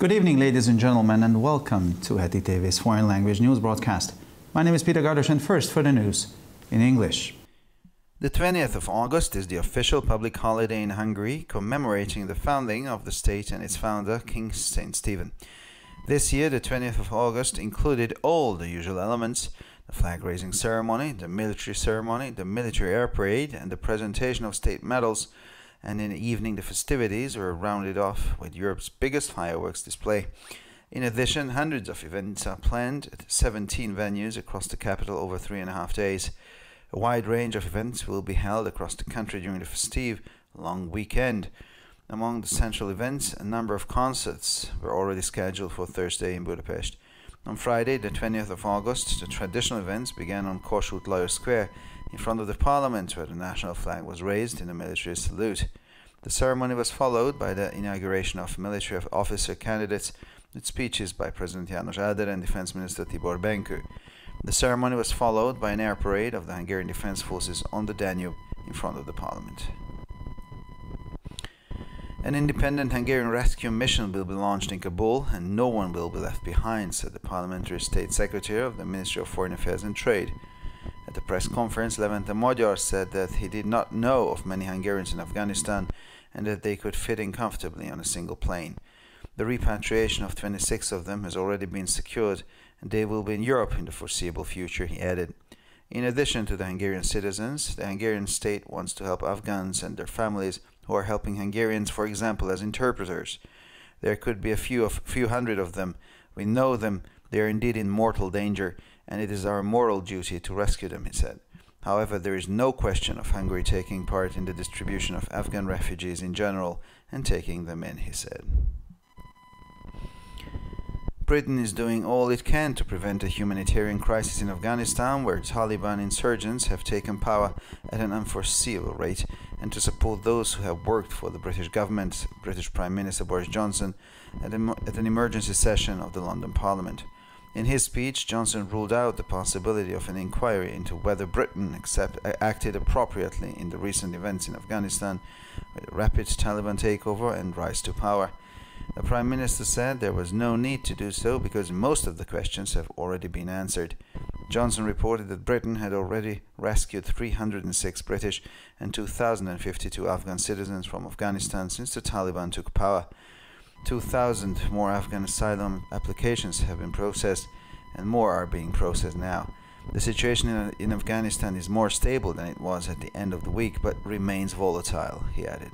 Good evening, ladies and gentlemen, and welcome to Heti TV's foreign language news broadcast. My name is Peter Gardosh, and first for the news in English. The 20th of August is the official public holiday in Hungary commemorating the founding of the state and its founder, King St. Stephen. This year, the 20th of August included all the usual elements the flag raising ceremony, the military ceremony, the military air parade, and the presentation of state medals and in the evening the festivities were rounded off with Europe's biggest fireworks display. In addition, hundreds of events are planned at 17 venues across the capital over three and a half days. A wide range of events will be held across the country during the festive long weekend. Among the central events, a number of concerts were already scheduled for Thursday in Budapest. On Friday, the 20th of August, the traditional events began on Kossuth Lajos Square in front of the parliament where the national flag was raised in a military salute. The ceremony was followed by the inauguration of military officer candidates with speeches by President Janos Ader and Defense Minister Tibor Benkő. The ceremony was followed by an air parade of the Hungarian Defense Forces on the Danube in front of the parliament. An independent Hungarian rescue mission will be launched in Kabul and no one will be left behind, said the Parliamentary State Secretary of the Ministry of Foreign Affairs and Trade. At the press conference, Levente Magyar said that he did not know of many Hungarians in Afghanistan and that they could fit in comfortably on a single plane. The repatriation of 26 of them has already been secured and they will be in Europe in the foreseeable future, he added. In addition to the Hungarian citizens, the Hungarian state wants to help Afghans and their families who are helping Hungarians, for example, as interpreters. There could be a few of few hundred of them. We know them. They are indeed in mortal danger, and it is our moral duty to rescue them, he said. However, there is no question of Hungary taking part in the distribution of Afghan refugees in general and taking them in, he said. Britain is doing all it can to prevent a humanitarian crisis in Afghanistan, where Taliban insurgents have taken power at an unforeseeable rate, and to support those who have worked for the British government, British Prime Minister Boris Johnson, at, at an emergency session of the London Parliament. In his speech, Johnson ruled out the possibility of an inquiry into whether Britain accept, uh, acted appropriately in the recent events in Afghanistan with a rapid Taliban takeover and rise to power. The Prime Minister said there was no need to do so because most of the questions have already been answered. Johnson reported that Britain had already rescued 306 British and 2,052 Afghan citizens from Afghanistan since the Taliban took power. 2,000 more Afghan asylum applications have been processed, and more are being processed now. The situation in, in Afghanistan is more stable than it was at the end of the week, but remains volatile, he added.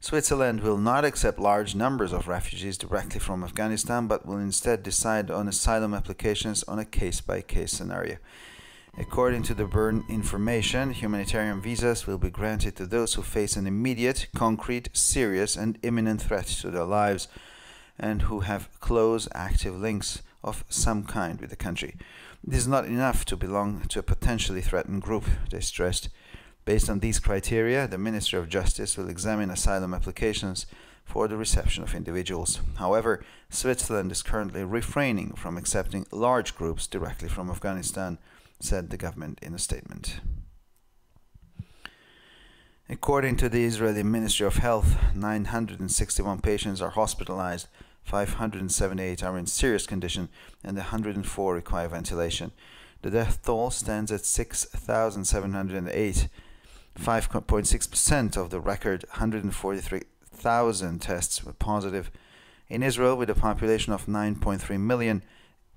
Switzerland will not accept large numbers of refugees directly from Afghanistan, but will instead decide on asylum applications on a case by case scenario. According to the Bern information, humanitarian visas will be granted to those who face an immediate, concrete, serious, and imminent threat to their lives and who have close, active links of some kind with the country. It is not enough to belong to a potentially threatened group, they stressed. Based on these criteria, the Ministry of Justice will examine asylum applications for the reception of individuals. However, Switzerland is currently refraining from accepting large groups directly from Afghanistan said the government in a statement. According to the Israeli Ministry of Health, 961 patients are hospitalized, 578 are in serious condition, and 104 require ventilation. The death toll stands at 6,708, 5.6% of the record 143,000 tests were positive. In Israel, with a population of 9.3 million,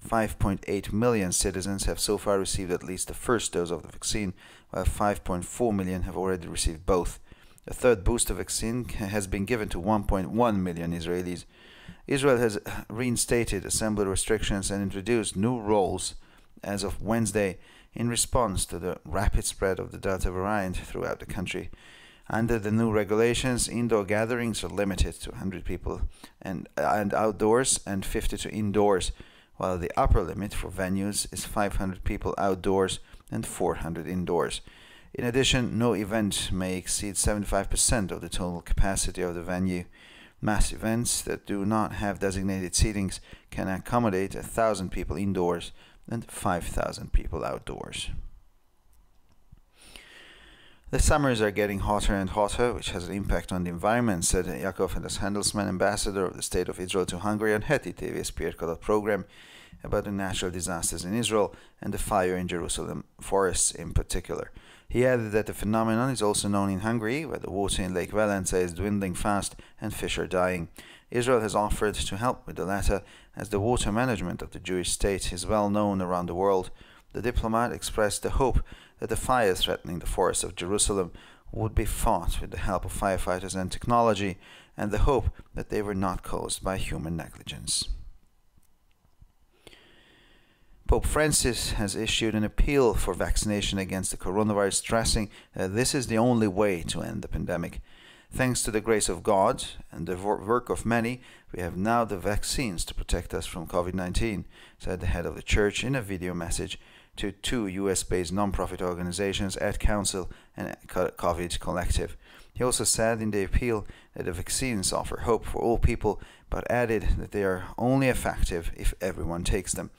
5.8 million citizens have so far received at least the first dose of the vaccine, while 5.4 million have already received both. A third booster vaccine has been given to 1.1 million Israelis. Israel has reinstated assembly restrictions and introduced new rules as of Wednesday in response to the rapid spread of the Delta variant throughout the country. Under the new regulations, indoor gatherings are limited to 100 people and, and outdoors and 50 to indoors while the upper limit for venues is 500 people outdoors and 400 indoors. In addition, no event may exceed 75% of the total capacity of the venue. Mass events that do not have designated seatings can accommodate 1,000 people indoors and 5,000 people outdoors. The summers are getting hotter and hotter, which has an impact on the environment, said Yakov Anders Handelsman, ambassador of the State of Israel to Hungary, on Heti TV's Pierre program about the natural disasters in Israel and the fire in Jerusalem forests in particular. He added that the phenomenon is also known in Hungary, where the water in Lake Valence is dwindling fast and fish are dying. Israel has offered to help with the latter, as the water management of the Jewish state is well known around the world. The diplomat expressed the hope that the fires threatening the forests of Jerusalem would be fought with the help of firefighters and technology, and the hope that they were not caused by human negligence. Pope Francis has issued an appeal for vaccination against the coronavirus, stressing that this is the only way to end the pandemic. Thanks to the grace of God and the work of many, we have now the vaccines to protect us from COVID 19, said the head of the church in a video message to two US based non-profit organizations, Ed Council and COVID Collective. He also said in the appeal that the vaccines offer hope for all people, but added that they are only effective if everyone takes them.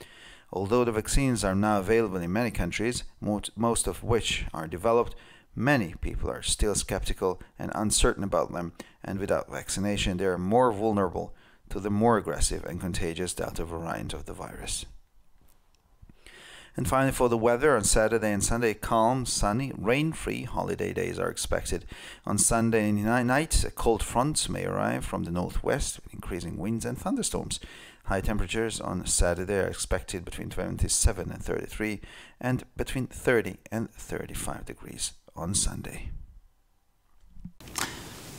Although the vaccines are now available in many countries, most of which are developed, many people are still skeptical and uncertain about them, and without vaccination, they are more vulnerable to the more aggressive and contagious Delta variant of the virus. And finally, for the weather on Saturday and Sunday, calm, sunny, rain free holiday days are expected. On Sunday night, a cold front may arrive from the northwest with increasing winds and thunderstorms. High temperatures on Saturday are expected between 27 and 33 and between 30 and 35 degrees on Sunday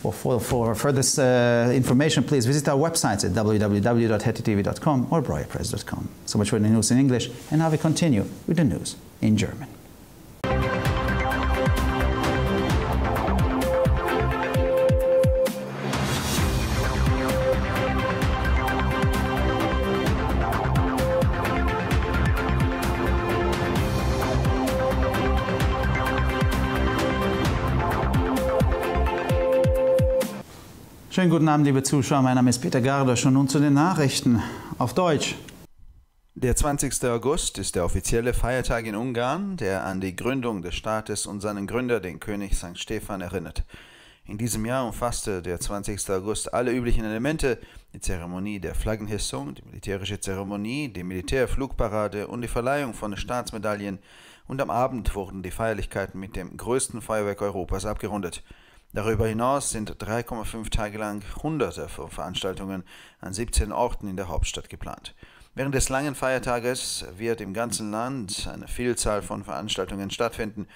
for, for, further uh, information, please visit our websites at www.hettytv.com or bryopress.com. So much for the news in English, and now we continue with the news in German. Schönen guten Abend, liebe Zuschauer. Mein Name ist Peter Gardosch und nun zu den Nachrichten auf Deutsch. Der 20. August ist der offizielle Feiertag in Ungarn, der an die Gründung des Staates und seinen Gründer, den König St. Stefan, erinnert. In diesem Jahr umfasste der 20. August alle üblichen Elemente, die Zeremonie der Flaggenhissung, die militärische Zeremonie, die Militärflugparade und die Verleihung von Staatsmedaillen, und am Abend wurden die Feierlichkeiten mit dem größten Feuerwerk Europas abgerundet – Darüber hinaus sind 3,5 Tage lang Hunderte von Veranstaltungen an 17 Orten in der Hauptstadt geplant. Während des langen Feiertages wird im ganzen Land eine Vielzahl von Veranstaltungen stattfinden.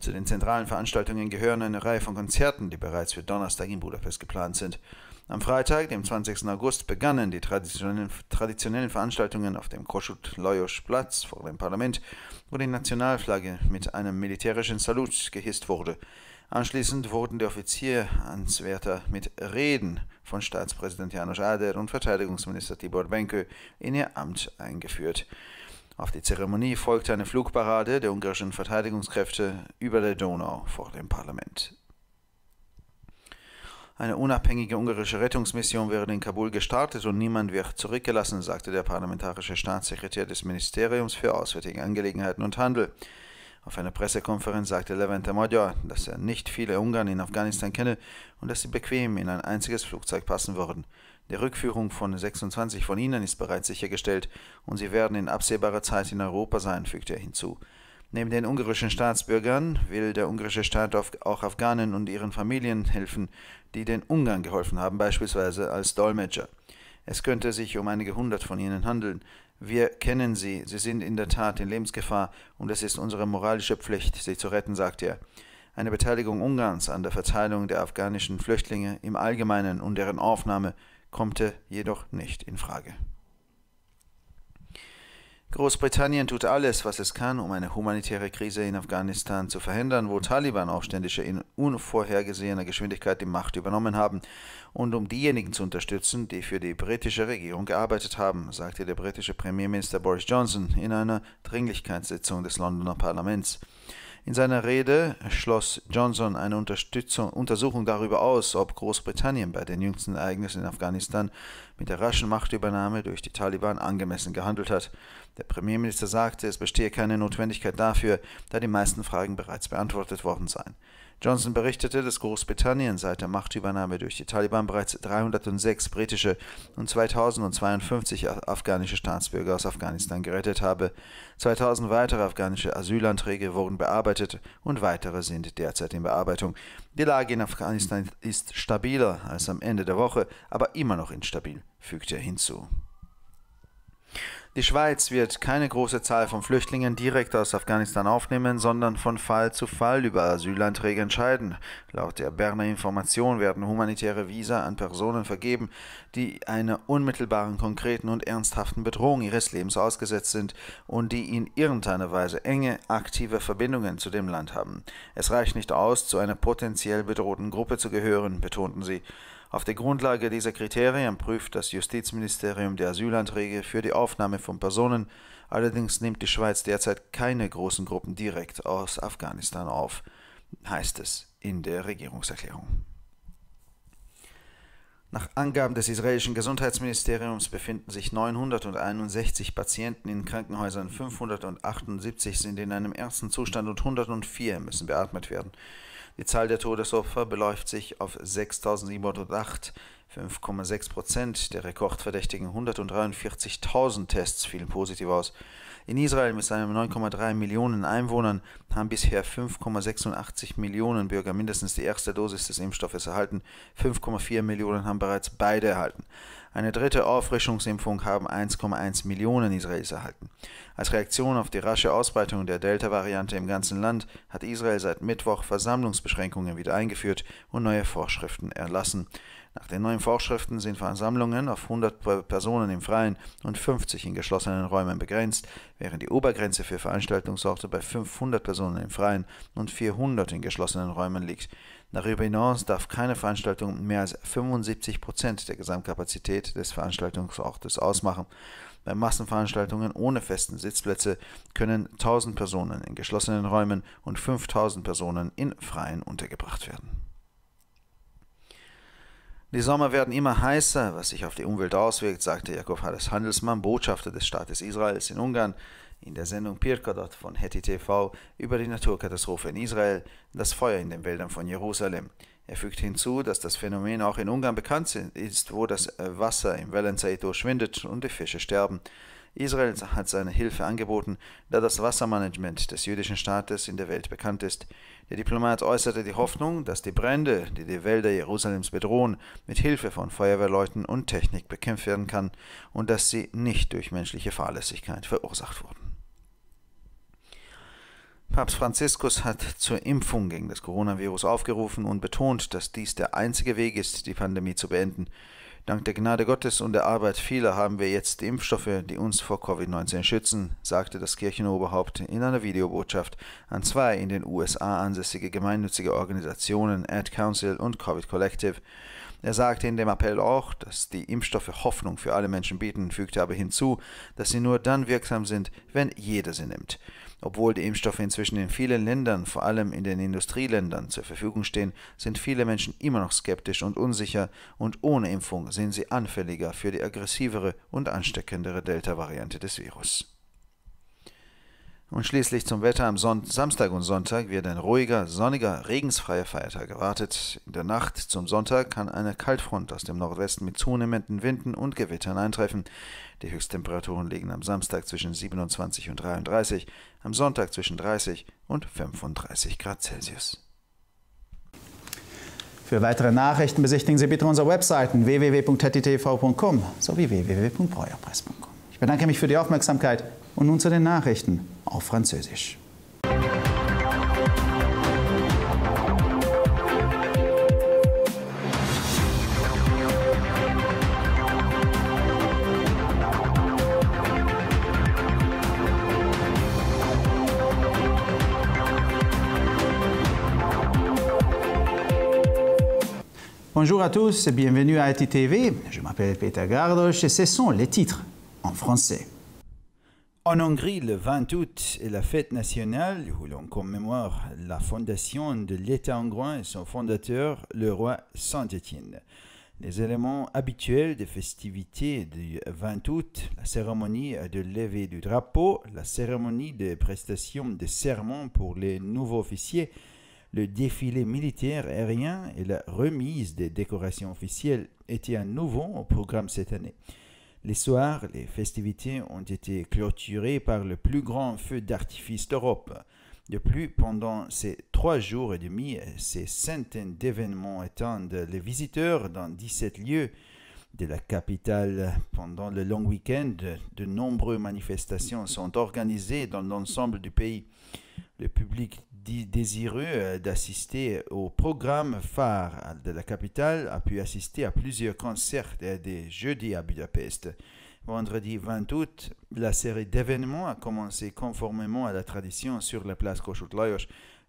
Zu den zentralen Veranstaltungen gehören eine Reihe von Konzerten, die bereits für Donnerstag in Budapest geplant sind. Am Freitag, dem 20. August, begannen die traditionellen, traditionellen Veranstaltungen auf dem Kossuth-Lajos-Platz vor dem Parlament, wo die Nationalflagge mit einem militärischen Salut gehisst wurde. Anschließend wurden der Offizier Answerter mit Reden von Staatspräsident Janusz Ader und Verteidigungsminister Tibor Benkö in ihr Amt eingeführt. Auf die Zeremonie folgte eine Flugparade der ungarischen Verteidigungskräfte über der Donau vor dem Parlament. Eine unabhängige ungarische Rettungsmission wäre in Kabul gestartet und niemand wird zurückgelassen, sagte der parlamentarische Staatssekretär des Ministeriums für Auswärtige Angelegenheiten und Handel. Auf einer Pressekonferenz sagte Levente Magyar, dass er nicht viele Ungarn in Afghanistan kenne und dass sie bequem in ein einziges Flugzeug passen würden. Die Rückführung von 26 von ihnen ist bereits sichergestellt und sie werden in absehbarer Zeit in Europa sein, fügte er hinzu. Neben den ungarischen Staatsbürgern will der ungarische Staat auch Afghanen und ihren Familien helfen, die den Ungarn geholfen haben, beispielsweise als Dolmetscher. Es könnte sich um einige hundert von ihnen handeln. Wir kennen sie, sie sind in der Tat in Lebensgefahr und es ist unsere moralische Pflicht, sie zu retten, sagt er. Eine Beteiligung Ungarns an der Verteilung der afghanischen Flüchtlinge im Allgemeinen und deren Aufnahme kommt jedoch nicht in Frage. Großbritannien tut alles, was es kann, um eine humanitäre Krise in Afghanistan zu verhindern, wo Taliban Aufständische in unvorhergesehener Geschwindigkeit die Macht übernommen haben und um diejenigen zu unterstützen, die für die britische Regierung gearbeitet haben, sagte der britische Premierminister Boris Johnson in einer Dringlichkeitssitzung des Londoner Parlaments. In seiner Rede schloss Johnson eine Untersuchung darüber aus, ob Großbritannien bei den jüngsten Ereignissen in Afghanistan mit der raschen Machtübernahme durch die Taliban angemessen gehandelt hat. Der Premierminister sagte, es bestehe keine Notwendigkeit dafür, da die meisten Fragen bereits beantwortet worden seien. Johnson berichtete, dass Großbritannien seit der Machtübernahme durch die Taliban bereits 306 britische und 2052 afghanische Staatsbürger aus Afghanistan gerettet habe. 2000 weitere afghanische Asylanträge wurden bearbeitet und weitere sind derzeit in Bearbeitung. Die Lage in Afghanistan ist stabiler als am Ende der Woche, aber immer noch instabil, fügte er hinzu. Die Schweiz wird keine große Zahl von Flüchtlingen direkt aus Afghanistan aufnehmen, sondern von Fall zu Fall über Asylanträge entscheiden. Laut der Berner Information werden humanitäre Visa an Personen vergeben, die einer unmittelbaren, konkreten und ernsthaften Bedrohung ihres Lebens ausgesetzt sind und die in irgendeiner Weise enge, aktive Verbindungen zu dem Land haben. Es reicht nicht aus, zu einer potenziell bedrohten Gruppe zu gehören, betonten sie. Auf der Grundlage dieser Kriterien prüft das Justizministerium die Asylanträge für die Aufnahme von Personen, allerdings nimmt die Schweiz derzeit keine großen Gruppen direkt aus Afghanistan auf, heißt es in der Regierungserklärung. Nach Angaben des israelischen Gesundheitsministeriums befinden sich 961 Patienten in Krankenhäusern, 578 sind in einem ernsten Zustand und 104 müssen beatmet werden. Die Zahl der Todesopfer beläuft sich auf 6.708, 5,6 Prozent der rekordverdächtigen 143.000 Tests fielen positiv aus. In Israel mit seinen 9,3 Millionen Einwohnern haben bisher 5,86 Millionen Bürger mindestens die erste Dosis des Impfstoffes erhalten, 5,4 Millionen haben bereits beide erhalten. Eine dritte Auffrischungsimpfung haben 1,1 Millionen Israelis erhalten. Als Reaktion auf die rasche Ausbreitung der Delta-Variante im ganzen Land hat Israel seit Mittwoch Versammlungsbeschränkungen wieder eingeführt und neue Vorschriften erlassen. Nach den neuen Vorschriften sind Versammlungen auf 100 Personen im Freien und 50 in geschlossenen Räumen begrenzt, während die Obergrenze für Veranstaltungsorte bei 500 Personen im Freien und 400 in geschlossenen Räumen liegt. Darüber hinaus darf keine Veranstaltung mehr als 75% Prozent der Gesamtkapazität des Veranstaltungsortes ausmachen. Bei Massenveranstaltungen ohne festen Sitzplätze können 1000 Personen in geschlossenen Räumen und 5000 Personen in freien untergebracht werden. Die Sommer werden immer heißer, was sich auf die Umwelt auswirkt, sagte Jakob Hades Handelsmann, Botschafter des Staates Israels in Ungarn in der Sendung Pirkadot von Hetty TV über die Naturkatastrophe in Israel, das Feuer in den Wäldern von Jerusalem. Er fügt hinzu, dass das Phänomen auch in Ungarn bekannt ist, wo das äh, Wasser im Wellenzeit schwindet und die Fische sterben. Israel hat seine Hilfe angeboten, da das Wassermanagement des jüdischen Staates in der Welt bekannt ist. Der Diplomat äußerte die Hoffnung, dass die Brände, die die Wälder Jerusalems bedrohen, mit Hilfe von Feuerwehrleuten und Technik bekämpft werden kann und dass sie nicht durch menschliche Fahrlässigkeit verursacht wurden. Papst Franziskus hat zur Impfung gegen das Coronavirus aufgerufen und betont, dass dies der einzige Weg ist, die Pandemie zu beenden. Dank der Gnade Gottes und der Arbeit vieler haben wir jetzt die Impfstoffe, die uns vor Covid-19 schützen, sagte das Kirchenoberhaupt in einer Videobotschaft an zwei in den USA ansässige gemeinnützige Organisationen Ad Council und Covid Collective. Er sagte in dem Appell auch, dass die Impfstoffe Hoffnung für alle Menschen bieten, fügte aber hinzu, dass sie nur dann wirksam sind, wenn jeder sie nimmt. Obwohl die Impfstoffe inzwischen in vielen Ländern, vor allem in den Industrieländern, zur Verfügung stehen, sind viele Menschen immer noch skeptisch und unsicher und ohne Impfung sind sie anfälliger für die aggressivere und ansteckendere Delta-Variante des Virus. Und schließlich zum Wetter am Son Samstag und Sonntag wird ein ruhiger, sonniger, regensfreier Feiertag erwartet. In der Nacht zum Sonntag kann eine Kaltfront aus dem Nordwesten mit zunehmenden Winden und Gewittern eintreffen. Die Höchsttemperaturen liegen am Samstag zwischen 27 und 33, am Sonntag zwischen 30 und 35 Grad Celsius. Für weitere Nachrichten besichtigen Sie bitte unsere Webseiten www.ttv.com sowie www.breuerpreis.com. Ich bedanke mich für die Aufmerksamkeit und nun zu den Nachrichten. en français. Bonjour à tous et bienvenue à ATTV. Je m'appelle Peter Gardos et ce sont les titres en français. En Hongrie, le 20 août est la fête nationale où l'on commémore la fondation de l'État hongrois et son fondateur, le roi Saint-Étienne. Les éléments habituels des festivités du 20 août, la cérémonie de levée du drapeau, la cérémonie de prestation de serments pour les nouveaux officiers, le défilé militaire aérien et la remise des décorations officielles étaient à nouveau au programme cette année. Les soirs, les festivités ont été clôturées par le plus grand feu d'artifice d'Europe. De plus, pendant ces trois jours et demi, ces centaines d'événements attendent les visiteurs dans 17 lieux de la capitale. Pendant le long week-end, de nombreuses manifestations sont organisées dans l'ensemble du pays. Le public désireux euh, d'assister au programme phare de la capitale a pu assister à plusieurs concerts des jeudis à Budapest. Vendredi 20 août, la série d'événements a commencé conformément à la tradition sur la place kossuth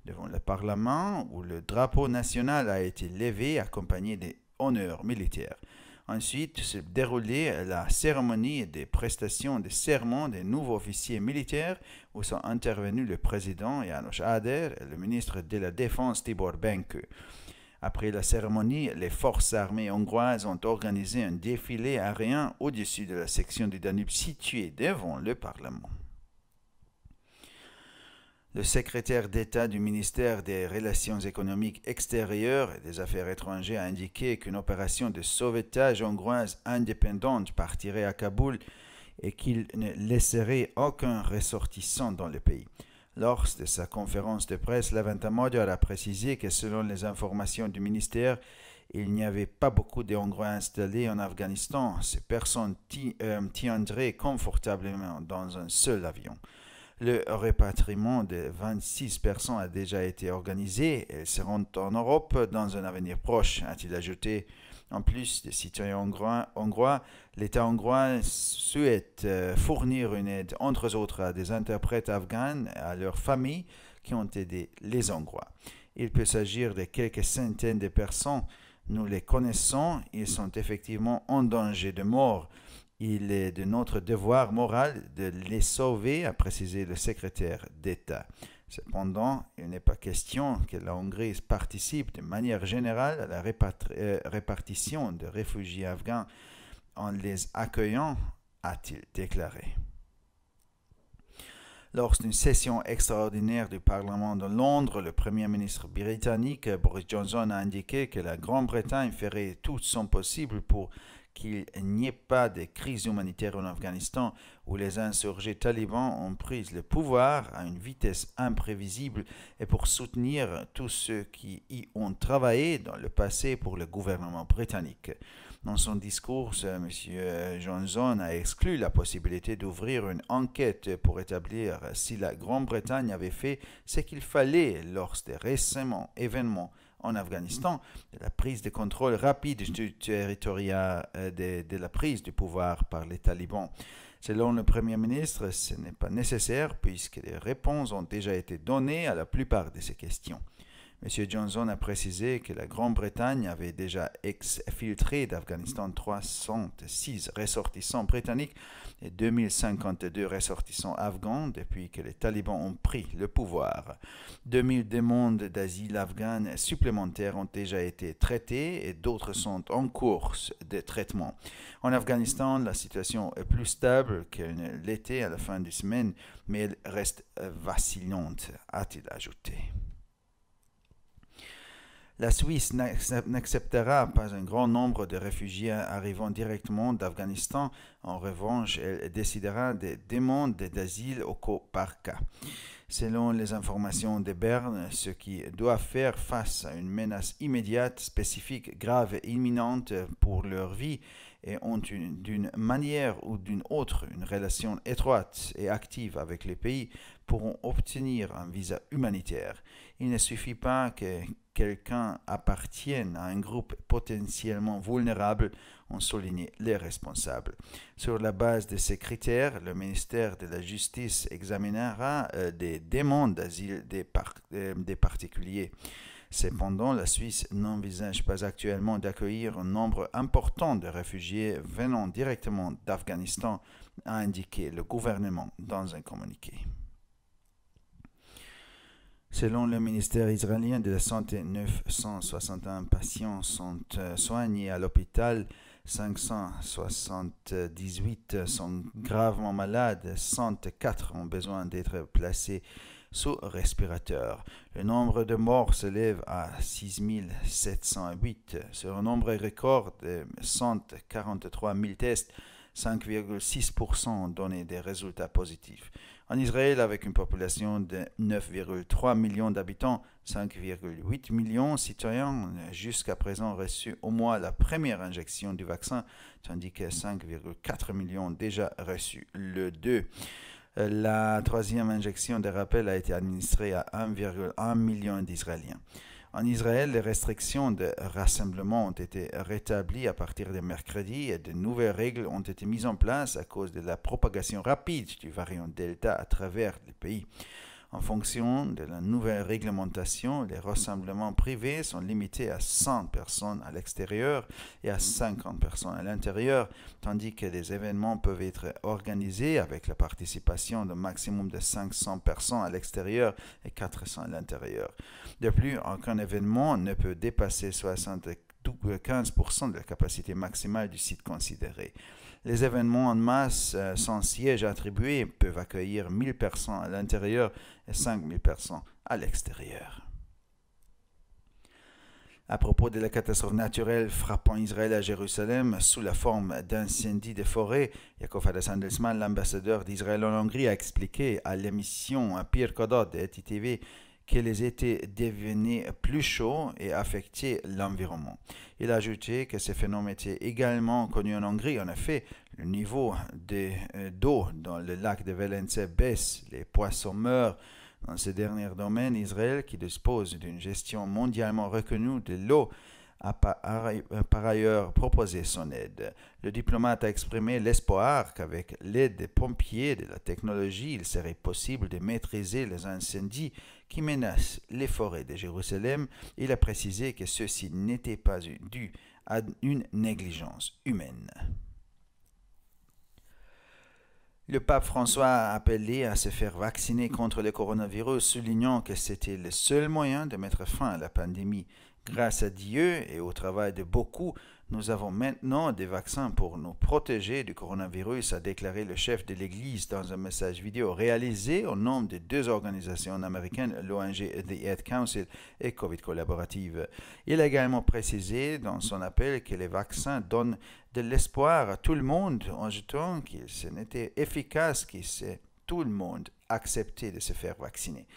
devant le Parlement où le drapeau national a été levé accompagné des honneurs militaires. Ensuite se déroulait la cérémonie des prestations des serments des nouveaux officiers militaires où sont intervenus le président Janos Ader et le ministre de la Défense Tibor Benke. Après la cérémonie, les forces armées hongroises ont organisé un défilé aérien au-dessus de la section du Danube située devant le Parlement le secrétaire d'État du ministère des Relations économiques extérieures et des Affaires étrangères a indiqué qu'une opération de sauvetage hongroise indépendante partirait à Kaboul et qu'il ne laisserait aucun ressortissant dans le pays. Lors de sa conférence de presse, Laventa a précisé que selon les informations du ministère, il n'y avait pas beaucoup de Hongrois installés en Afghanistan. Ces personnes euh, tiendraient confortablement dans un seul avion. Le répatriement de 26 personnes a déjà été organisé. Elles seront en Europe dans un avenir proche, a-t-il ajouté. En plus des citoyens hongrois, l'État hongrois souhaite euh, fournir une aide, entre autres, à des interprètes afghans, à leurs familles qui ont aidé les Hongrois. Il peut s'agir de quelques centaines de personnes. Nous les connaissons, ils sont effectivement en danger de mort, il est de notre devoir moral de les sauver, a précisé le secrétaire d'État. Cependant, il n'est pas question que la Hongrie participe de manière générale à la euh, répartition de réfugiés afghans en les accueillant, a-t-il déclaré. Lors d'une session extraordinaire du Parlement de Londres, le Premier ministre britannique Boris Johnson a indiqué que la Grande-Bretagne ferait tout son possible pour qu'il n'y ait pas de crise humanitaire en Afghanistan où les insurgés talibans ont pris le pouvoir à une vitesse imprévisible et pour soutenir tous ceux qui y ont travaillé dans le passé pour le gouvernement britannique. Dans son discours, M. Johnson a exclu la possibilité d'ouvrir une enquête pour établir si la Grande-Bretagne avait fait ce qu'il fallait lors des récents événements en Afghanistan, la prise de contrôle rapide du territoire, euh, de, de la prise du pouvoir par les talibans. Selon le Premier ministre, ce n'est pas nécessaire puisque les réponses ont déjà été données à la plupart de ces questions. M. Johnson a précisé que la Grande-Bretagne avait déjà exfiltré d'Afghanistan 306 ressortissants britanniques et 2052 ressortissants afghans depuis que les talibans ont pris le pouvoir. 2000 demandes d'asile afghanes supplémentaires ont déjà été traitées et d'autres sont en cours de traitement. En Afghanistan, la situation est plus stable qu'elle ne l'était à la fin des semaine, mais elle reste vacillante, a-t-il ajouté. La Suisse n'acceptera pas un grand nombre de réfugiés arrivant directement d'Afghanistan. En revanche, elle décidera des demandes d'asile au cas par cas. Selon les informations de Berne, ceux qui doivent faire face à une menace immédiate, spécifique, grave et imminente pour leur vie et ont d'une manière ou d'une autre une relation étroite et active avec les pays pourront obtenir un visa humanitaire. Il ne suffit pas que quelqu'un appartienne à un groupe potentiellement vulnérable ont souligné les responsables. Sur la base de ces critères, le ministère de la Justice examinera euh, des demandes d'asile euh, des particuliers. Cependant, la Suisse n'envisage pas actuellement d'accueillir un nombre important de réfugiés venant directement d'Afghanistan, a indiqué le gouvernement dans un communiqué. Selon le ministère israélien de la Santé, 961 patients sont euh, soignés à l'hôpital, 578 sont gravement malades, 104 ont besoin d'être placés sous respirateur. Le nombre de morts s'élève à 6708. Sur un nombre record de 143 000 tests, 5,6% ont donné des résultats positifs. En Israël, avec une population de 9,3 millions d'habitants, 5,8 millions de citoyens jusqu'à présent reçu au moins la première injection du vaccin, tandis que 5,4 millions ont déjà reçu le 2. Euh, la troisième injection de rappel a été administrée à 1,1 million d'Israéliens. En Israël, les restrictions de rassemblement ont été rétablies à partir de mercredi et de nouvelles règles ont été mises en place à cause de la propagation rapide du variant Delta à travers le pays. En fonction de la nouvelle réglementation, les rassemblements privés sont limités à 100 personnes à l'extérieur et à 50 personnes à l'intérieur, tandis que les événements peuvent être organisés avec la participation d'un maximum de 500 personnes à l'extérieur et 400 à l'intérieur. De plus, aucun événement ne peut dépasser 75% de la capacité maximale du site considéré. Les événements en masse euh, sans siège attribué peuvent accueillir 1000 personnes à l'intérieur et 5000 personnes à l'extérieur. À propos de la catastrophe naturelle frappant Israël à Jérusalem sous la forme d'incendie de forêt, Yakov Adesandelsman, l'ambassadeur d'Israël en Hongrie, a expliqué à l'émission Pierre codot de TTV que les étés devenaient plus chauds et affectaient l'environnement. Il a ajouté que ces phénomènes étaient également connus en Hongrie. En effet, le niveau euh, d'eau dans le lac de Velence baisse, les poissons meurent. Dans ce dernier domaine, Israël, qui dispose d'une gestion mondialement reconnue de l'eau, a par ailleurs proposé son aide. Le diplomate a exprimé l'espoir qu'avec l'aide des pompiers et de la technologie, il serait possible de maîtriser les incendies qui les forêts de Jérusalem, il a précisé que ceci n'était pas dû à une négligence humaine. Le pape François a appelé à se faire vacciner contre le coronavirus, soulignant que c'était le seul moyen de mettre fin à la pandémie. Grâce à Dieu et au travail de beaucoup, nous avons maintenant des vaccins pour nous protéger du coronavirus, a déclaré le chef de l'Église dans un message vidéo réalisé au nom des deux organisations américaines, l'ONG The Health Council et COVID Collaborative. Il a également précisé dans son appel que les vaccins donnent de l'espoir à tout le monde en jetant qu'ils ce n'était efficace que si tout le monde acceptait de se faire vacciner.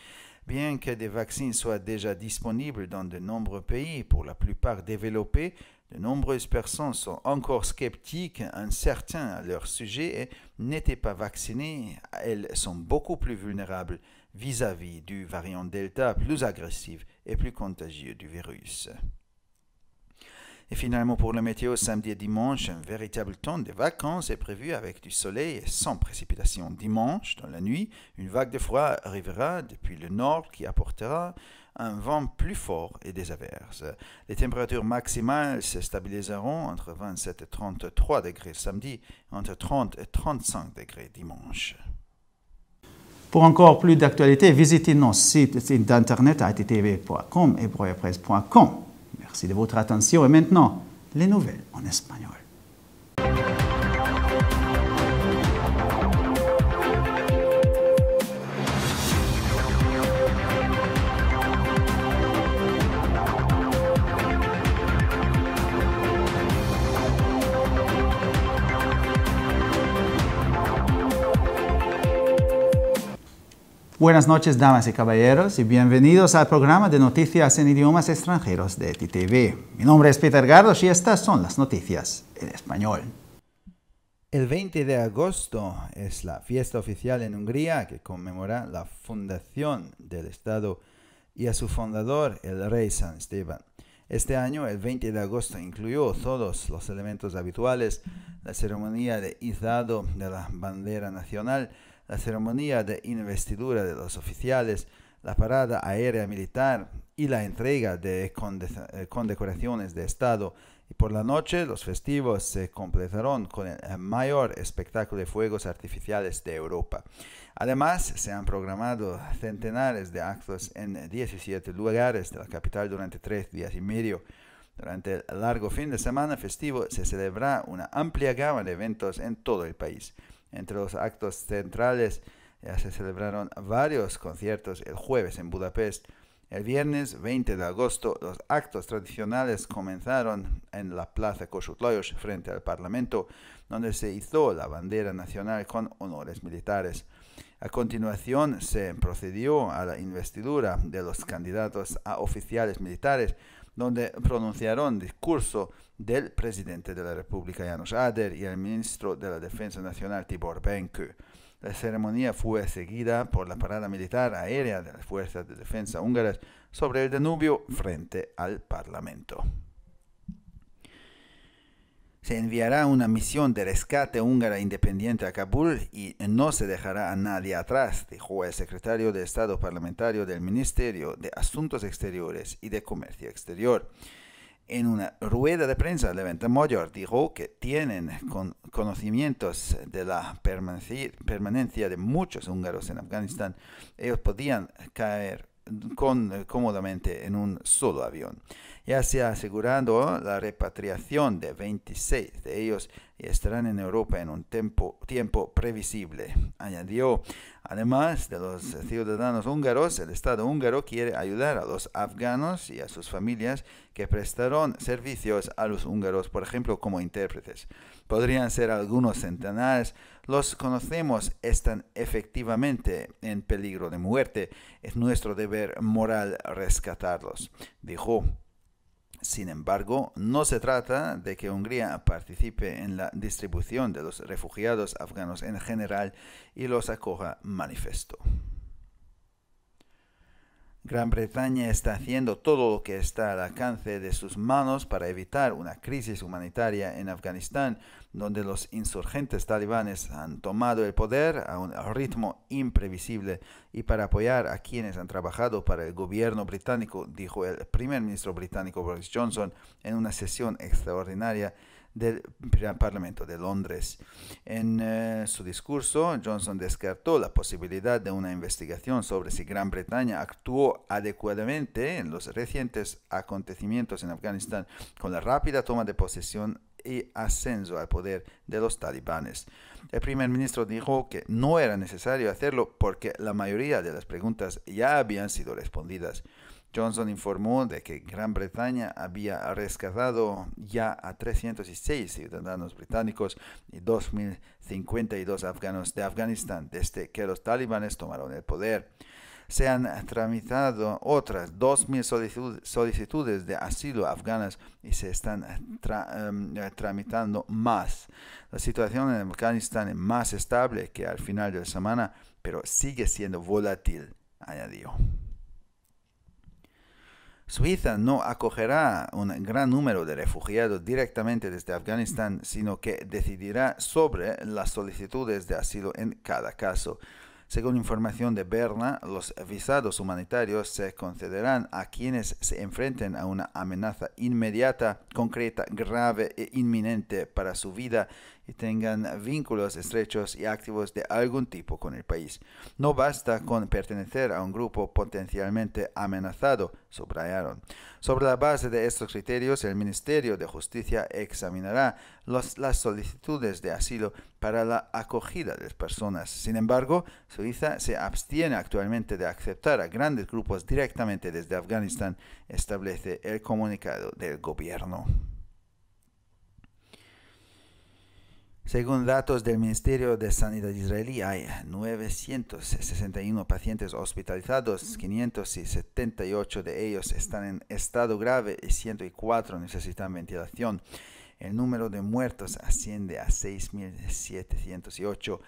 Bien que des vaccins soient déjà disponibles dans de nombreux pays, pour la plupart développés, de nombreuses personnes sont encore sceptiques, incertaines à leur sujet et n'étaient pas vaccinées. Elles sont beaucoup plus vulnérables vis-à-vis du variant Delta plus agressif et plus contagieux du virus. Et finalement pour le météo samedi et dimanche, un véritable temps de vacances est prévu avec du soleil et sans précipitation. Dimanche, dans la nuit, une vague de froid arrivera depuis le nord qui apportera un vent plus fort et des averses. Les températures maximales se stabiliseront entre 27 et 33 degrés samedi, entre 30 et 35 degrés dimanche. Pour encore plus d'actualités, visitez nos sites d'internet attv.com et broyapresse.com. Merci de votre attention et maintenant, les nouvelles en espagnol. Buenas noches, damas y caballeros, y bienvenidos al programa de noticias en idiomas extranjeros de TTV. Mi nombre es Peter Gardos y estas son las noticias en español. El 20 de agosto es la fiesta oficial en Hungría que conmemora la fundación del Estado y a su fundador, el rey San Esteban. Este año, el 20 de agosto, incluyó todos los elementos habituales, la ceremonia de izado de la bandera nacional, la ceremonia de investidura de los oficiales, la parada aérea militar y la entrega de eh, condecoraciones de Estado. Y por la noche los festivos se completaron con el mayor espectáculo de fuegos artificiales de Europa. Además, se han programado centenares de actos en 17 lugares de la capital durante tres días y medio. Durante el largo fin de semana festivo se celebrará una amplia gama de eventos en todo el país. Entre los actos centrales ya se celebraron varios conciertos el jueves en Budapest. El viernes 20 de agosto los actos tradicionales comenzaron en la Plaza kossuth frente al Parlamento, donde se hizo la bandera nacional con honores militares. A continuación se procedió a la investidura de los candidatos a oficiales militares, donde pronunciaron discurso del Presidente de la República Janos Ader y el Ministro de la Defensa Nacional Tibor benke La ceremonia fue seguida por la parada militar aérea de las Fuerzas de Defensa húngaras sobre el Danubio frente al Parlamento. Se enviará una misión de rescate húngara independiente a Kabul y no se dejará a nadie atrás, dijo el secretario de Estado parlamentario del Ministerio de Asuntos Exteriores y de Comercio Exterior. En una rueda de prensa, mayor dijo que tienen conocimientos de la permanencia de muchos húngaros en Afganistán. Ellos podían caer con, eh, cómodamente en un solo avión, ya ha asegurado la repatriación de 26 de ellos y estarán en Europa en un tiempo, tiempo previsible. Añadió, además de los ciudadanos húngaros, el Estado húngaro quiere ayudar a los afganos y a sus familias que prestaron servicios a los húngaros, por ejemplo, como intérpretes podrían ser algunos centenares, los conocemos, están efectivamente en peligro de muerte. Es nuestro deber moral rescatarlos, dijo. Sin embargo, no se trata de que Hungría participe en la distribución de los refugiados afganos en general y los acoja manifesto. Gran Bretaña está haciendo todo lo que está al alcance de sus manos para evitar una crisis humanitaria en Afganistán, donde los insurgentes talibanes han tomado el poder a un ritmo imprevisible y para apoyar a quienes han trabajado para el gobierno británico, dijo el primer ministro británico Boris Johnson en una sesión extraordinaria del Parlamento de Londres. En eh, su discurso, Johnson descartó la posibilidad de una investigación sobre si Gran Bretaña actuó adecuadamente en los recientes acontecimientos en Afganistán con la rápida toma de posesión y ascenso al poder de los talibanes. El primer ministro dijo que no era necesario hacerlo porque la mayoría de las preguntas ya habían sido respondidas. Johnson informó de que Gran Bretaña había rescatado ya a 306 ciudadanos británicos y 2.052 afganos de Afganistán desde que los talibanes tomaron el poder. Se han tramitado otras 2.000 solicitudes de asilo afganas y se están em, tramitando más. La situación en Afganistán es más estable que al final de la semana, pero sigue siendo volátil, añadió. Suiza no acogerá un gran número de refugiados directamente desde Afganistán, sino que decidirá sobre las solicitudes de asilo en cada caso. Según información de Berna, los visados humanitarios se concederán a quienes se enfrenten a una amenaza inmediata, concreta, grave e inminente para su vida y tengan vínculos estrechos y activos de algún tipo con el país. No basta con pertenecer a un grupo potencialmente amenazado sobre la base de estos criterios, el Ministerio de Justicia examinará las solicitudes de asilo para la acogida de personas. Sin embargo, Suiza se abstiene actualmente de aceptar a grandes grupos directamente desde Afganistán, establece el comunicado del gobierno. Según datos del Ministerio de Sanidad israelí, hay 961 pacientes hospitalizados, 578 de ellos están en estado grave y 104 necesitan ventilación. El número de muertos asciende a 6.708.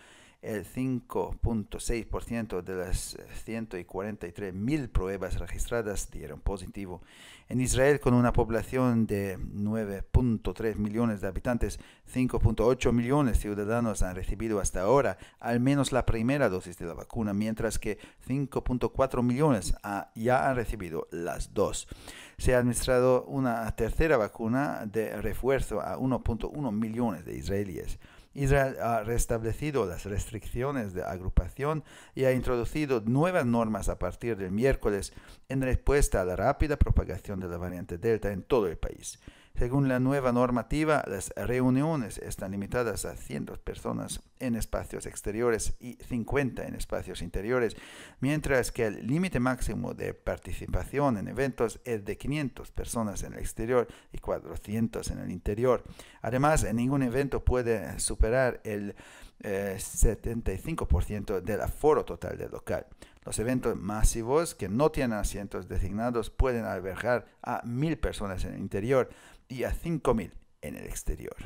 El 5.6% de las 143.000 pruebas registradas dieron positivo en Israel, con una población de 9.3 millones de habitantes, 5.8 millones de ciudadanos han recibido hasta ahora al menos la primera dosis de la vacuna, mientras que 5.4 millones ya han recibido las dos. Se ha administrado una tercera vacuna de refuerzo a 1.1 millones de israelíes. Israel ha restablecido las restricciones de agrupación y ha introducido nuevas normas a partir del miércoles en respuesta a la rápida propagación de la variante Delta en todo el país. Según la nueva normativa, las reuniones están limitadas a 100 personas en espacios exteriores y 50 en espacios interiores, mientras que el límite máximo de participación en eventos es de 500 personas en el exterior y 400 en el interior. Además, ningún evento puede superar el 75% eh, del aforo total del local. Los eventos masivos que no tienen asientos designados pueden albergar a mil personas en el interior y a 5.000 en el exterior.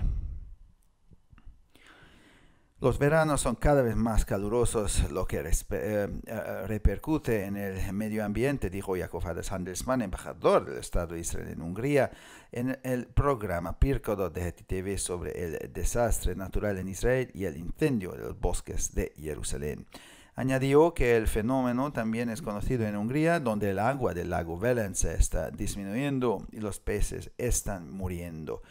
Los veranos son cada vez más calurosos, lo que eh, eh, repercute en el medio ambiente, dijo Jakob Handelsmann, embajador del Estado de Israel en Hungría, en el programa Pírcodo de TV sobre el desastre natural en Israel y el incendio de los bosques de Jerusalén. Añadió que el fenómeno también es conocido en Hungría, donde el agua del lago Velence está disminuyendo y los peces están muriendo.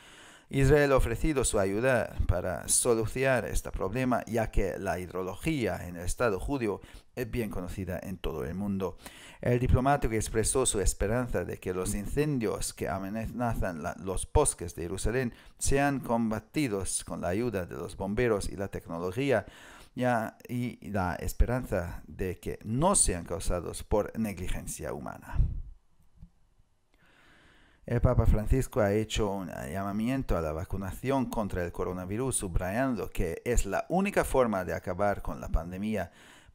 Israel ha ofrecido su ayuda para solucionar este problema, ya que la hidrología en el Estado judío es bien conocida en todo el mundo. El diplomático expresó su esperanza de que los incendios que amenazan los bosques de Jerusalén sean combatidos con la ayuda de los bomberos y la tecnología y la esperanza de que no sean causados por negligencia humana. El Papa Francisco ha hecho un llamamiento a la vacunación contra el coronavirus, subrayando que es la única forma de acabar con la pandemia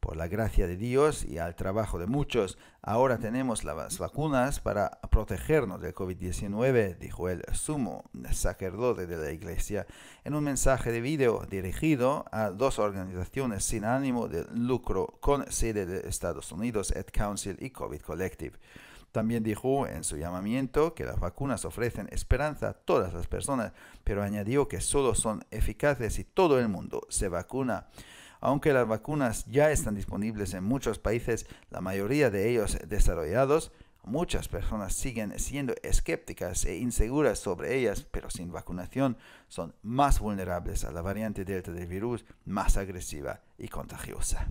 por la gracia de Dios y al trabajo de muchos, ahora tenemos las vacunas para protegernos del COVID-19, dijo el sumo sacerdote de la iglesia en un mensaje de video dirigido a dos organizaciones sin ánimo de lucro con sede de Estados Unidos, Ed Council y COVID Collective. También dijo en su llamamiento que las vacunas ofrecen esperanza a todas las personas, pero añadió que solo son eficaces si todo el mundo se vacuna. Aunque las vacunas ya están disponibles en muchos países, la mayoría de ellos desarrollados, Muchas personas siguen siendo escépticas e inseguras sobre ellas, pero sin vacunación son más vulnerables a la variante Delta del virus, más agresiva y contagiosa.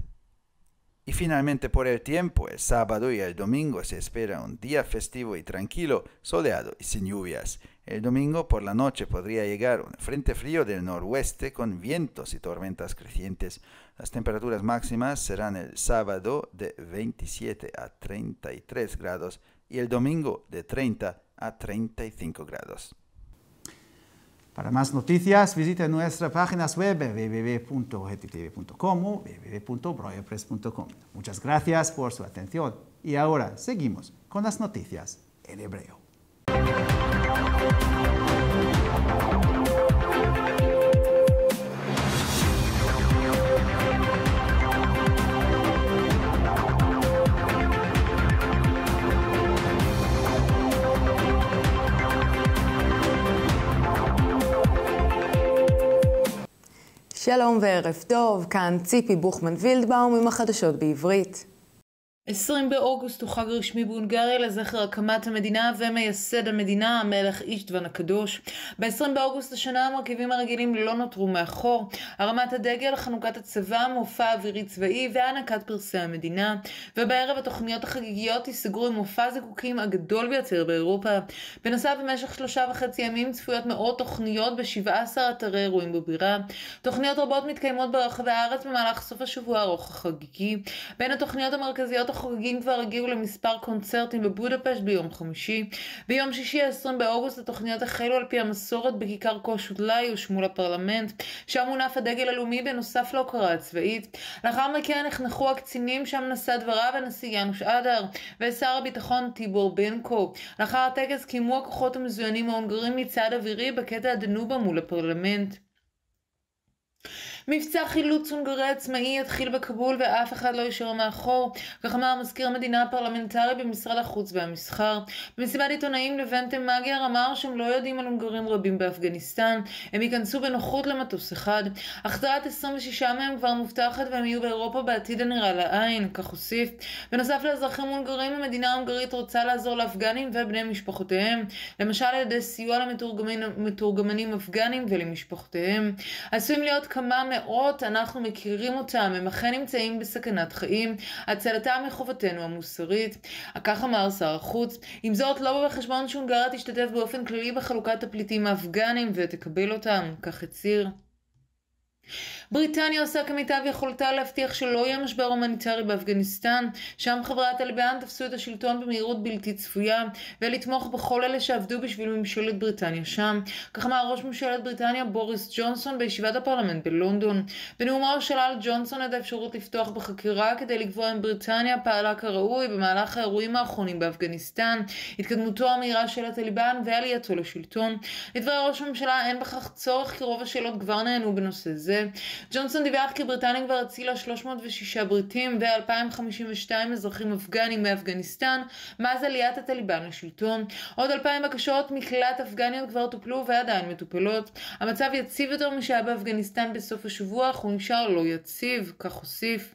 Y finalmente por el tiempo, el sábado y el domingo se espera un día festivo y tranquilo, soleado y sin lluvias. El domingo por la noche podría llegar un frente frío del noroeste con vientos y tormentas crecientes. Las temperaturas máximas serán el sábado de 27 a 33 grados y el domingo de 30 a 35 grados. Para más noticias, visite nuestras páginas web www.gtv.com o www.broyerpress.com. Muchas gracias por su atención. Y ahora seguimos con las noticias en hebreo. שלום וערב טוב, כאן ציפי בוכמן וילדבאום עם החדשות בעברית. 20 באוגוסט הוא חג רשמי בהונגריה לזכר הקמת המדינה ומייסד המדינה המלך אישטוון הקדוש. ב-20 באוגוסט השנה המרכיבים הרגילים לא נותרו מאחור. הרמת הדגל, חנוכת הצבא, מופע אווירי צבאי והענקת פרסי המדינה. ובערב התוכניות החגיגיות ייסגרו עם מופע זיקוקים הגדול ביותר באירופה. בנוסף במשך שלושה וחצי ימים צפויות מאות תוכניות ב-17 אתרי אירועים בבירה. תוכניות רבות מתקיימות ברחבי הארץ במהלך סוף השבוע הארוך החגיגי. בין התוכניות המרכזיות החוגגים כבר הגיעו למספר קונצרטים בבודפשט ביום חמישי. ביום שישי 20 באוגוסט התוכניות החלו על פי המסורת בכיכר קושודלאי ושמול הפרלמנט, שם הונף הדגל הלאומי בנוסף להוקרה הצבאית. לאחר מכן נחנכו הקצינים שם נשא דבריו הנשיא יאנוש אדר ושר הביטחון טיבור בנקו. לאחר הטקס קיימו הכוחות המזוינים ההונגרים מצעד אווירי בקטע הדנובה מול הפרלמנט. מבצע חילוץ הונגרי עצמאי יתחיל בכבול ואף אחד לא יישאר מאחור, כך אמר מזכיר המדינה הפרלמנטרי במשרד החוץ והמסחר. במסיבת עיתונאים לבנטה מגיאר אמר שהם לא יודעים על הונגרים רבים באפגניסטן, הם ייכנסו בנוחות למטוס אחד. החזרת 26 מהם כבר מובטחת והם יהיו באירופה בעתיד הנראה לעין, כך הוסיף. בנוסף לאזרחים הונגרים, המדינה ההונגרית רוצה לעזור לאפגנים ובני משפחותיהם, למשל על ידי סיוע למתורגמנים אפגנים ולמשפחותיהם. עשויים להיות כמה מאות אנחנו מכירים אותם, הם אכן נמצאים בסכנת חיים, הצלתם מחובתנו המוסרית. כך אמר שר החוץ. עם זאת, לא בחשבון שהונגריה תשתתף באופן כללי בחלוקת הפליטים האפגנים ותקבל אותם, כך הצהיר. בריטניה עושה כמיטב יכולתה להבטיח שלא יהיה משבר הומניטרי באפגניסטן, שם חברי הטלבאן תפסו את השלטון במהירות בלתי צפויה, ולתמוך בכל אלה שעבדו בשביל ממשלת בריטניה שם. כך אמר ראש ממשלת בריטניה בוריס ג'ונסון בישיבת הפרלמנט בלונדון. בנאומו שלל ג'ונסון את האפשרות לפתוח בחקירה כדי לקבוע אם בריטניה פעלה כראוי במהלך האירועים האחרונים באפגניסטן, התקדמותו המהירה של הטליבן ועלייתו לשלטון. לדברי ראש הממשלה אין בכך צורך כי רוב השאלות כבר נענו בנושא זה. ג'ונסון דיווח כי בריטניה כבר הצילה 306 בריטים ו-2,052 אזרחים אפגנים מאפגניסטן מאז עליית הטליבן לשלטון. עוד 2,000 בקשות מקלט אפגניות כבר טופלו ועדיין מטופלות. המצב יציב יותר משהיה באפגניסטן בסוף השבוע, אך הוא נשאר לא יציב, כך הוסיף.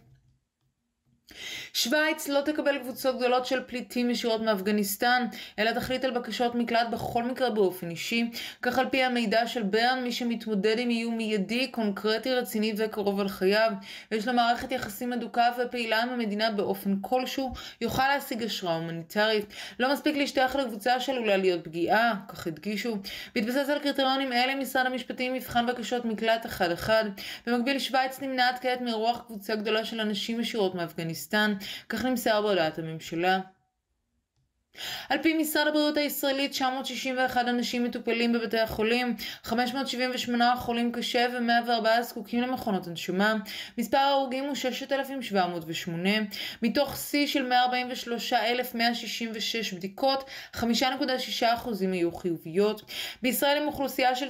שווייץ לא תקבל קבוצות גדולות של פליטים ישירות מאפגניסטן, אלא תחליט על בקשות מקלט בכל מקרה באופן אישי. כך על פי המידע של ברן, מי שמתמודד עם איום מיידי, קונקרטי, רציני וקרוב על חייו, ויש לו מערכת יחסים אדוקה ופעילה עם המדינה באופן כלשהו, יוכל להשיג השראה הומניטרית. לא מספיק להשתייך לקבוצה שעלולה להיות פגיעה, כך הדגישו. בהתבסס על קריטריונים אלה, משרד המשפטים יבחן בקשות מקלט אחד-אחד. במקביל, שווייץ נמנעת כעת מרוח קבוצה גדולה של אנשים ישירות מאפגניסטן. אפגניסטן, כך נמסר בהודעת הממשלה. על פי משרד הבריאות הישראלי, 961 אנשים מטופלים בבתי החולים, 578 חולים קשה ו-104 זקוקים למכונות הנשמה. מספר ההרוגים הוא 6,708, מתוך שיא של 143,166 בדיקות, 5.6% היו חיוביות. בישראל עם אוכלוסייה של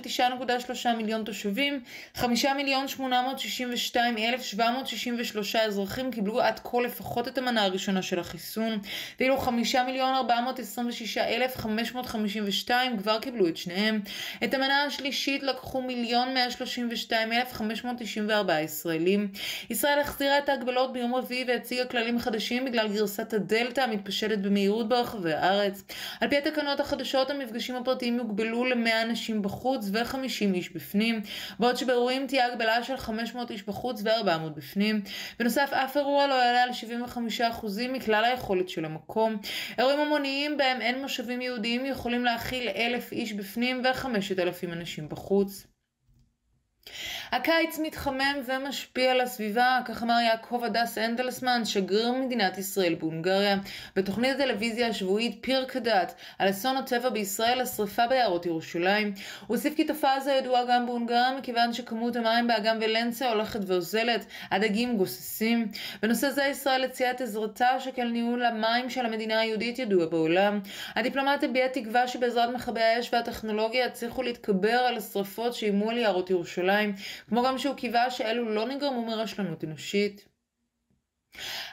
9.3 מיליון תושבים, 5 מיליון 862,763 אזרחים קיבלו עד כה לפחות את המנה הראשונה של החיסון, ואילו 5 מיליון 426,552 כבר קיבלו את שניהם. את המנה השלישית לקחו מיליון 132,594 ישראלים. ישראל החזירה את ההגבלות ביום רביעי והציגה כללים חדשים בגלל גרסת הדלתא המתפשטת במהירות ברחבי הארץ. על פי התקנות החדשות המפגשים הפרטיים יוגבלו ל-100 אנשים בחוץ ו-50 איש בפנים, בעוד שבאירועים תהיה הגבלה של 500 איש בחוץ ו-400 בפנים. בנוסף, אף אירוע לא יעלה על 75% מכלל היכולת של המקום. אירועים המוניים עירוניים בהם אין מושבים יהודיים יכולים להכיל אלף איש בפנים וחמשת אלפים אנשים בחוץ. הקיץ מתחמם ומשפיע על הסביבה, כך אמר יעקב הדס אנדלסמן, שגריר מדינת ישראל בהונגריה, בתוכנית הטלוויזיה השבועית פירק הדת על אסון הטבע בישראל, השרפה ביערות ירושלים. הוא הוסיף כי תופעה זו ידועה גם בהונגריה, מכיוון שכמות המים באגם ולנסה הולכת ואוזלת, הדגים גוססים. בנושא זה ישראל הציעה את עזרתה, שכן ניהול המים של המדינה היהודית ידוע בעולם. הדיפלומט הביע תקווה שבעזרת מכבי האש והטכנולוגיה יצליחו להתגבר על השרפות שאיימו על יערות ירושלים. כמו גם שהוא קיווה שאלו לא נגרמו מרשלנות אנושית,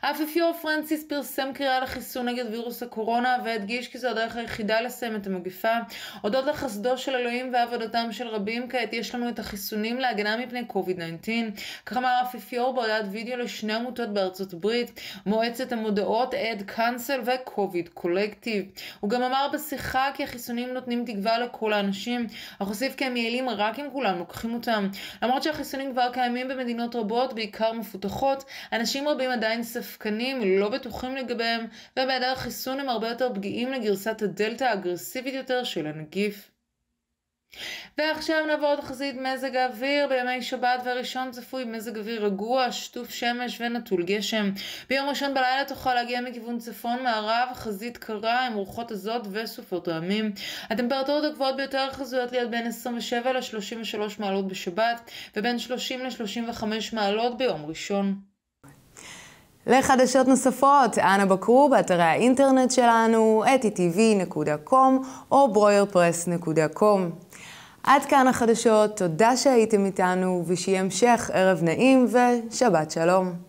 האפיפיור פרנסיס פרסם קריאה לחיסון נגד וירוס הקורונה והדגיש כי זו הדרך היחידה לסיים את המגפה. הודות לחסדו של אלוהים ועבודתם של רבים כעת יש לנו את החיסונים להגנה מפני covid 19 כך אמר האפיפיור בהודעת וידאו לשני עמותות בארצות הברית, מועצת המודעות אד קאנסל וקוביד קולקטיב. הוא גם אמר בשיחה כי החיסונים נותנים תקווה לכל האנשים, אך הוסיף כי הם יעילים רק אם כולם לוקחים אותם. למרות שהחיסונים כבר קיימים במדינות רבות, בעיקר מפותחות, אנשים רבים עדיין עדיין ספקנים, לא בטוחים לגביהם, ובהיעדר החיסון הם הרבה יותר פגיעים לגרסת הדלתא האגרסיבית יותר של הנגיף. ועכשיו נעבור לתחזית מזג האוויר. בימי שבת והראשון צפוי מזג אוויר רגוע, שטוף שמש ונטול גשם. ביום ראשון בלילה תוכל להגיע מכיוון צפון-מערב, חזית קרה עם רוחות עזות וסופות רעמים. הטמפרטורות הגבוהות ביותר חזויות להיות בין 27 ל-33 מעלות בשבת, ובין 30 ל-35 מעלות ביום ראשון. לחדשות נוספות, אנא בקרו באתרי האינטרנט שלנו, eti.tv.com או broyerpress.com. עד כאן החדשות, תודה שהייתם איתנו, ושיהיה המשך ערב נעים ושבת שלום.